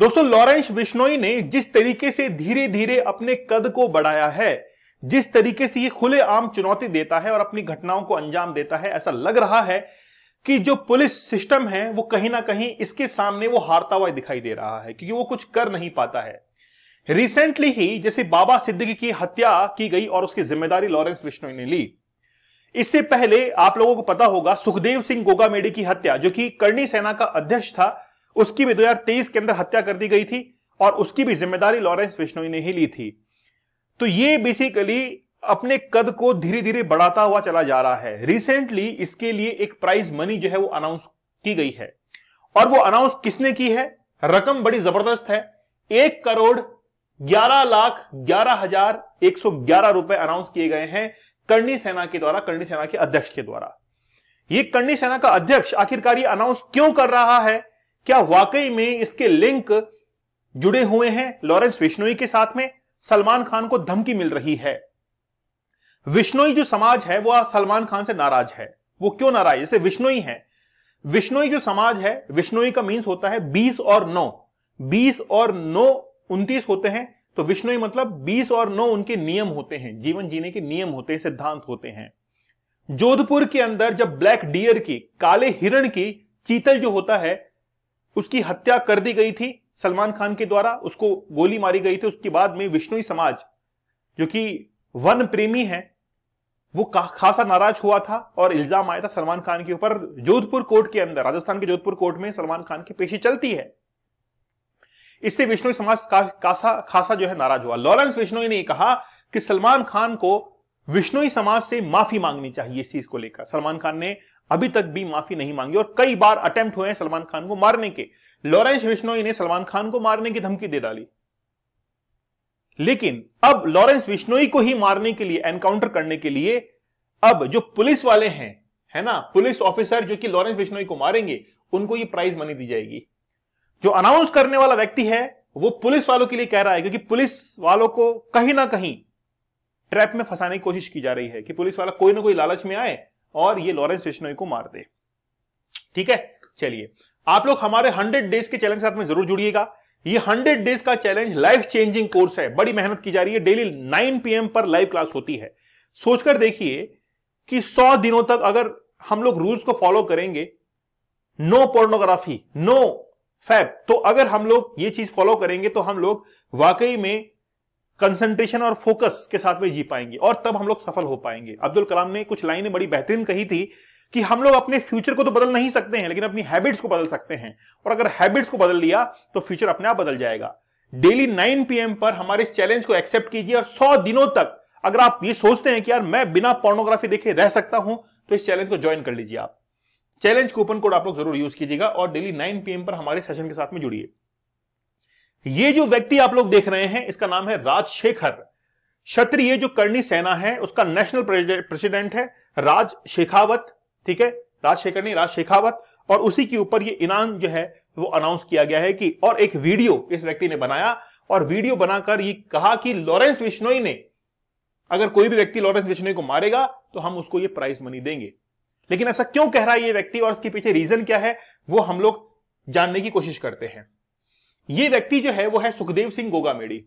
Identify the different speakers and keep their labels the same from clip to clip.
Speaker 1: दोस्तों लॉरेंस बिश्नोई ने जिस तरीके से धीरे धीरे अपने कद को बढ़ाया है जिस तरीके से ये आम चुनौती देता है और अपनी घटनाओं को अंजाम देता है ऐसा लग रहा है कि जो पुलिस सिस्टम है वो कहीं ना कहीं इसके सामने वो हारता हुआ दिखाई दे रहा है क्योंकि वो कुछ कर नहीं पाता है रिसेंटली ही जैसे बाबा सिद्दीकी की हत्या की गई और उसकी जिम्मेदारी लॉरेंस बिश्नोई ने ली इससे पहले आप लोगों को पता होगा सुखदेव सिंह गोगामेडे की हत्या जो कि करणी सेना का अध्यक्ष था उसकी भी 2023 के अंदर हत्या कर दी गई थी और उसकी भी जिम्मेदारी लॉरेंस बिश्नोई ने ही ली थी तो ये बेसिकली अपने कद को धीरे धीरे बढ़ाता हुआ चला जा रहा है रिसेंटली इसके लिए एक प्राइज मनी जो है वो अनाउंस की गई है और वो अनाउंस किसने की है रकम बड़ी जबरदस्त है एक करोड़ ग्यारह लाख ग्यारह हजार एक सौ ग्यारह रुपए अनाउंस किए गए हैं करणी सेना के द्वारा करणी सेना के अध्यक्ष के द्वारा ये करणी सेना का अध्यक्ष आखिरकार ये अनाउंस क्यों कर रहा है क्या वाकई में इसके लिंक जुड़े हुए हैं लॉरेंस विश्नोई के साथ में सलमान खान को धमकी मिल रही है विश्नोई जो समाज है वो सलमान खान से नाराज है वो क्यों नाराज जैसे विश्नोई है विश्नोई जो समाज है विश्नोई का मीन्स होता है बीस और नौ बीस और नौ उन्तीस होते हैं तो विश्नोई मतलब बीस और नौ उनके नियम होते हैं जीवन जीने के नियम होते हैं सिद्धांत होते हैं जोधपुर के अंदर जब ब्लैक डियर की काले हिरण की चीतल जो होता है उसकी हत्या कर दी गई थी सलमान खान के द्वारा उसको गोली मारी गई थी उसके बाद में विष्णुई समाज जो कि वन प्रेमी है वो खासा नाराज हुआ था और इल्जाम आया था सलमान खान के ऊपर जोधपुर कोर्ट के अंदर राजस्थान के जोधपुर कोर्ट में सलमान खान की पेशी चलती है इससे विष्णु समाज का, खासा खासा जो है नाराज हुआ लॉरेंस विष्णु ने कहा कि सलमान खान को विष्णुई समाज से माफी मांगनी चाहिए इस चीज को लेकर सलमान खान ने अभी तक भी माफी नहीं मांगी और कई बार अटेम्प्ट हुए हैं सलमान खान को मारने के लॉरेंस विश्नोई ने सलमान खान को मारने की धमकी दे डाली लेकिन अब लॉरेंस विश्नोई को ही मारने के लिए एनकाउंटर करने के लिए अब जो पुलिस वाले हैं है ना पुलिस ऑफिसर जो कि लॉरेंस विश्नोई को मारेंगे उनको ये प्राइज मनी दी जाएगी जो अनाउंस करने वाला व्यक्ति है वो पुलिस वालों के लिए कह रहा है क्योंकि पुलिस वालों को कहीं ना कहीं ट्रैप में फंसाने की कोशिश की जा रही है कि पुलिस वाला कोई ना कोई लालच में आए और ये लॉरेंस बिश्नोई को मार दे ठीक है चलिए आप लोग हमारे हंड्रेड डेज के चैलेंज साथ में जरूर जुड़िएगा ये हंड्रेड डेज का चैलेंज लाइफ चेंजिंग कोर्स है बड़ी मेहनत की जा रही है डेली नाइन पीएम पर लाइव क्लास होती है सोचकर देखिए कि सौ दिनों तक अगर हम लोग रूल्स को फॉलो करेंगे नो पोर्नोग्राफी नो फैप तो अगर हम लोग ये चीज फॉलो करेंगे तो हम लोग वाकई में कंसंट्रेशन और फोकस के साथ में जी पाएंगे और तब हम लोग सफल हो पाएंगे अब्दुल कलाम ने कुछ लाइनें बड़ी बेहतरीन कही थी कि हम लोग अपने फ्यूचर को तो बदल नहीं सकते हैं लेकिन अपनी हैबिट्स को बदल सकते हैं और अगर हैबिट्स को बदल लिया तो फ्यूचर अपने आप बदल जाएगा डेली 9 पीएम पर हमारे इस चैलेंज को एक्सेप्ट कीजिए और 100 दिनों तक अगर आप ये सोचते हैं कि यार मैं बिना पोर्नोग्राफी देखे रह सकता हूं तो इस चैलेंज को ज्वाइन कर लीजिए आप चैलेंज कूपन कोड आप लोग जरूर यूज कीजिएगा और डेली 9 पीएम पर हमारे सेशन के साथ में जुड़िए ये जो व्यक्ति आप लोग देख रहे हैं इसका नाम है राजशेखर क्षत्रिय जो करणी सेना है उसका नेशनल प्रेसिडेंट है राज शेखावत ठीक है राजशेखर नहीं राज शेखावत और उसी के ऊपर ये इनाम जो है वो अनाउंस किया गया है कि और एक वीडियो इस व्यक्ति ने बनाया और वीडियो बनाकर ये कहा कि लॉरेंस विश्नोई ने अगर कोई भी व्यक्ति लॉरेंस विश्नोई को मारेगा तो हम उसको ये प्राइज मनी देंगे लेकिन ऐसा क्यों कह रहा है ये व्यक्ति और इसके पीछे रीजन क्या है वो हम लोग जानने की कोशिश करते हैं ये व्यक्ति जो है वो है सुखदेव सिंह गोगामेड़ी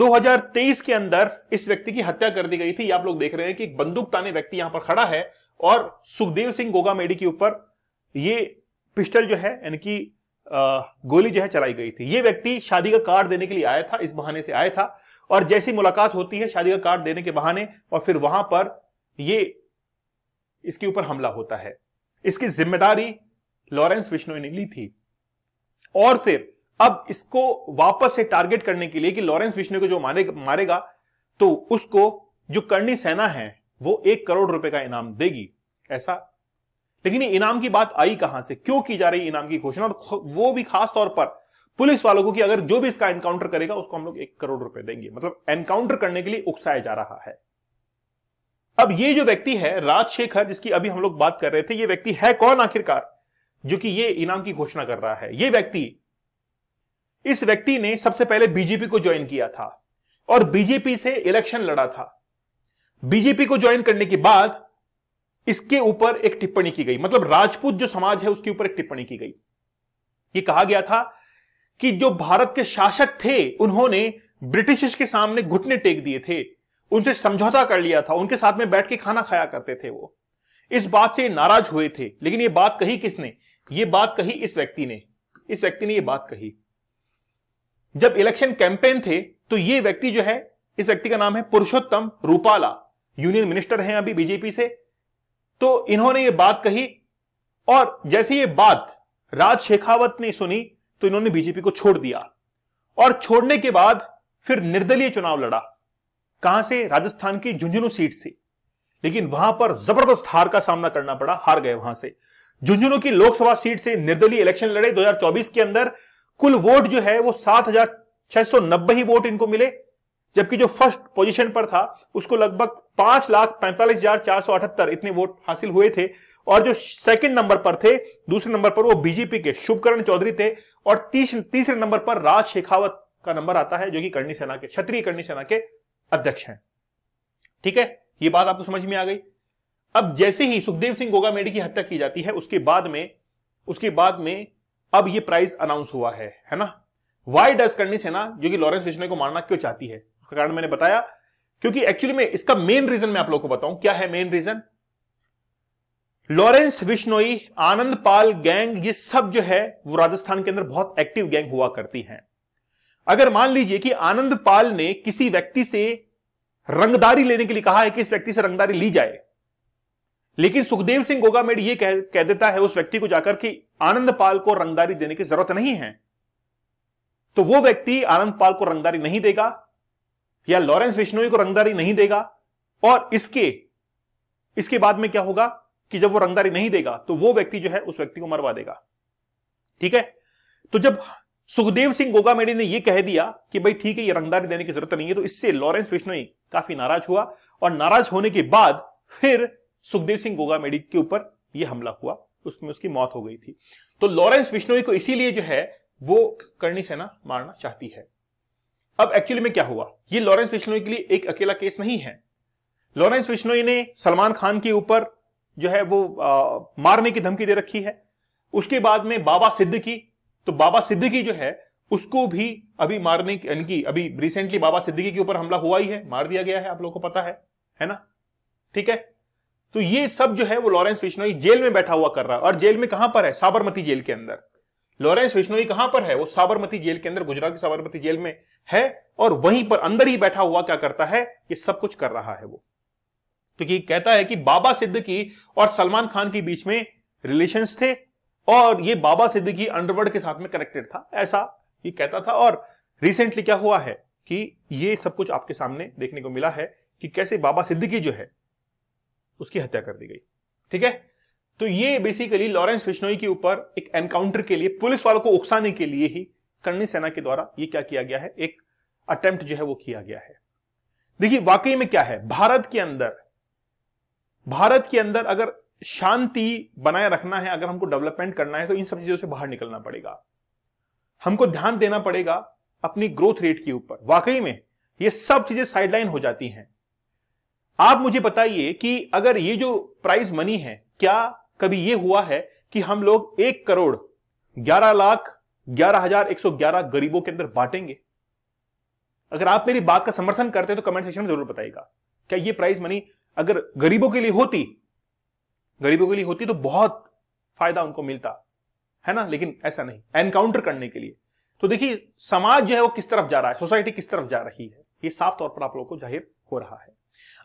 Speaker 1: 2023 के अंदर इस व्यक्ति की हत्या कर दी गई थी आप लोग देख रहे हैं कि बंदूक ताने व्यक्ति यहां पर खड़ा है और सुखदेव सिंह गोगामेड़ी के ऊपर ये पिस्टल जो है यानी कि गोली जो है चलाई गई थी ये व्यक्ति शादी का कार्ड देने के लिए आया था इस बहाने से आया था और जैसी मुलाकात होती है शादी का कार्ड देने के बहाने और फिर वहां पर ये इसके ऊपर हमला होता है इसकी जिम्मेदारी लॉरेंस विश्नोई ने ली थी और फिर अब इसको वापस से टारगेट करने के लिए कि लॉरेंस बिश्नोई को जो मारे, मारेगा तो उसको जो करनी सेना है वो एक करोड़ रुपए का इनाम देगी ऐसा लेकिन ये इनाम की बात आई कहां से क्यों की जा रही इनाम की घोषणा और वो भी खास तौर पर पुलिस वालों को कि अगर जो भी इसका एनकाउंटर करेगा उसको हम लोग एक करोड़ रुपए देंगे मतलब एनकाउंटर करने के लिए उकसाया जा रहा है अब ये जो व्यक्ति है राजशेखर जिसकी अभी हम लोग बात कर रहे थे ये व्यक्ति है कौन आखिरकार जो कि ये इनाम की घोषणा कर रहा है ये व्यक्ति इस व्यक्ति ने सबसे पहले बीजेपी को ज्वाइन किया था और बीजेपी से इलेक्शन लड़ा था बीजेपी को ज्वाइन करने के बाद इसके ऊपर एक टिप्पणी की गई मतलब राजपूत जो समाज है उसके ऊपर एक टिप्पणी की गई ये कहा गया था कि जो भारत के शासक थे उन्होंने ब्रिटिश के सामने घुटने टेक दिए थे उनसे समझौता कर लिया था उनके साथ में बैठ के खाना खाया करते थे वो इस बात से नाराज हुए थे लेकिन ये बात कही किसने ये बात कही इस व्यक्ति ने इस व्यक्ति ने ये बात कही जब इलेक्शन कैंपेन थे तो ये व्यक्ति जो है इस व्यक्ति का नाम है पुरुषोत्तम रूपाला यूनियन मिनिस्टर हैं अभी बीजेपी से तो इन्होंने ये बात कही और जैसे ये बात राज शेखावत ने सुनी तो इन्होंने बीजेपी को छोड़ दिया और छोड़ने के बाद फिर निर्दलीय चुनाव लड़ा कहां से राजस्थान की झुंझुनू सीट से लेकिन वहां पर जबरदस्त हार का सामना करना पड़ा हार गए वहां से झुंझुनू की लोकसभा सीट से निर्दलीय इलेक्शन लड़े 2024 के अंदर कुल वोट जो है वो सात ही वोट इनको मिले जबकि जो फर्स्ट पोजीशन पर था उसको लगभग पांच लाख पैंतालीस हजार चार सौ अठहत्तर इतने वोट हासिल हुए थे और जो सेकंड नंबर पर थे दूसरे नंबर पर वो बीजेपी के शुभकरण चौधरी थे और तीस, तीसरे नंबर पर राज शेखावत का नंबर आता है जो कि करणी सेना के क्षत्रिय करणी सेना के अध्यक्ष हैं ठीक है ये बात आपको समझ में आ गई अब जैसे ही सुखदेव सिंह गोगामेडी की हत्या की जाती है उसके बाद में उसके बाद में अब ये प्राइज अनाउंस हुआ है है ना वाई डज करनी सेना जो कि लॉरेंस बिश्नोई को मारना क्यों चाहती है उसका कारण मैंने बताया क्योंकि एक्चुअली में इसका मेन रीजन मैं आप लोगों को बताऊं क्या है main reason Lawrence Bishnoi Anand Pal gang ये सब जो है वो राजस्थान के अंदर बहुत एक्टिव गैंग हुआ करती हैं अगर मान लीजिए कि आनंद पाल ने किसी व्यक्ति से रंगदारी लेने के लिए कहा है कि इस व्यक्ति से रंगदारी ली जाए लेकिन सुखदेव सिंह गोगामेड ये कह, कह देता है उस व्यक्ति को जाकर कि आनंद पाल को रंगदारी देने की जरूरत नहीं है तो वो व्यक्ति आनंद पाल को रंगदारी नहीं देगा या लॉरेंस विष्णोई को रंगदारी नहीं देगा और इसके इसके बाद में क्या होगा कि जब वो रंगदारी नहीं देगा तो वो व्यक्ति जो है उस व्यक्ति को मरवा देगा ठीक है तो जब सुखदेव सिंह मेडी ने यह कह दिया कि भाई ठीक है ये रंगदारी देने की जरूरत नहीं है तो इससे लॉरेंस विष्णोई काफी नाराज हुआ और नाराज होने के बाद फिर सुखदेव सिंह गोगा मेडिक के ऊपर यह हमला हुआ उसमें उसकी मौत हो गई थी तो लॉरेंस बिश्नोई को इसीलिए जो है वो करणी सेना मारना चाहती है अब एक्चुअली में क्या हुआ ये लॉरेंस बिश्नोई के लिए एक अकेला केस नहीं है लॉरेंस बिश्नोई ने सलमान खान के ऊपर जो है वो आ, मारने की धमकी दे रखी है उसके बाद में बाबा सिद्ध की तो बाबा की जो है उसको भी अभी मारने की यानी कि अभी रिसेंटली बाबा सिद्दकी के ऊपर हमला हुआ ही है मार दिया गया है आप लोगों को पता है है ना ठीक है तो ये सब जो है वो लॉरेंस विश्नोई जेल में बैठा हुआ कर रहा है और जेल में कहां पर है साबरमती जेल के अंदर लॉरेंस विश्नोई कहां पर है वो साबरमती जेल के अंदर गुजरात की साबरमती जेल में है और वहीं पर अंदर ही बैठा हुआ क्या करता है ये सब कुछ कर रहा है वो तो कहता है कि बाबा सिद्दकी और सलमान खान के बीच में रिलेशंस थे और ये बाबा सिद्दकी अंडरवर्ल्ड के साथ में कनेक्टेड था ऐसा ये कहता था और रिसेंटली क्या हुआ है कि ये सब कुछ आपके सामने देखने को मिला है कि कैसे बाबा सिद्दकी जो है उसकी हत्या कर दी गई ठीक है तो ये बेसिकली लॉरेंस बिश्नोई के ऊपर एक एनकाउंटर के लिए पुलिस वालों को उकसाने के लिए ही करणी सेना के द्वारा ये क्या किया गया है एक अटेम्प्ट जो है वो किया गया है देखिए वाकई में क्या है भारत के अंदर भारत के अंदर अगर शांति बनाए रखना है अगर हमको डेवलपमेंट करना है तो इन सब चीजों से बाहर निकलना पड़ेगा हमको ध्यान देना पड़ेगा अपनी ग्रोथ रेट के ऊपर वाकई में ये सब चीजें साइडलाइन हो जाती हैं आप मुझे बताइए कि अगर ये जो प्राइज मनी है क्या कभी ये हुआ है कि हम लोग एक करोड़ ग्यारह लाख ग्यारह हजार एक सौ ग्यारह गरीबों के अंदर बांटेंगे अगर आप मेरी बात का समर्थन करते हैं तो कमेंट सेक्शन में जरूर बताइएगा क्या ये प्राइज मनी अगर गरीबों के लिए होती गरीबों के लिए होती तो बहुत फायदा उनको मिलता है ना लेकिन ऐसा नहीं एनकाउंटर करने के लिए तो देखिए समाज जो है वो किस तरफ जा रहा है सोसाइटी किस तरफ जा रही है ये साफ तौर पर आप लोगों को जाहिर हो रहा है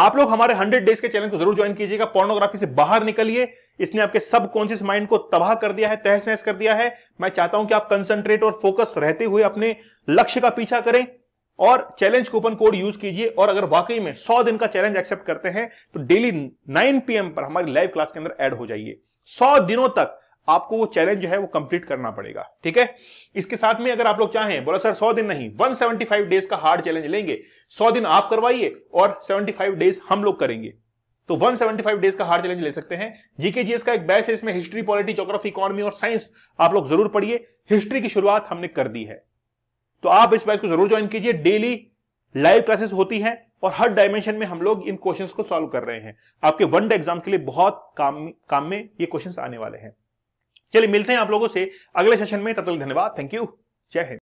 Speaker 1: आप लोग हमारे हंड्रेड डेज के चैनल को जरूर ज्वाइन कीजिएगा पोर्नोग्राफी से बाहर निकलिए इसने आपके सब कॉन्शियस माइंड को तबाह कर दिया है तहस नहस कर दिया है मैं चाहता हूं कि आप कंसंट्रेट और फोकस रहते हुए अपने लक्ष्य का पीछा करें और चैलेंज कूपन कोड यूज कीजिए और अगर वाकई में सौ दिन का चैलेंज एक्सेप्ट करते हैं तो डेली नाइन पीएम पर हमारी लाइव क्लास के अंदर एड हो जाइए सौ दिनों तक आपको वो चैलेंज जो है वो कंप्लीट करना पड़ेगा ठीक है इसके साथ में अगर आप लोग चाहें बोला सर सौ दिन नहीं 175 डेज का हार्ड चैलेंज लेंगे सौ दिन आप करवाइए और 75 डेज हम लोग करेंगे तो 175 डेज का हार्ड चैलेंज ले सकते हैं जीके जीएस का एक बैच है इसमें हिस्ट्री पॉलिटी जोग्राफी इकोनॉमी और साइंस आप लोग जरूर पढ़िए हिस्ट्री की शुरुआत हमने कर दी है तो आप इस बैच को जरूर ज्वाइन कीजिए डेली लाइव क्लासेस होती है और हर डायमेंशन में हम लोग इन क्वेश्चंस को सॉल्व कर रहे हैं आपके वन डे एग्जाम के लिए बहुत काम काम में ये क्वेश्चंस आने वाले हैं चलिए मिलते हैं आप लोगों से अगले सेशन में तब तक धन्यवाद थैंक यू जय हिंद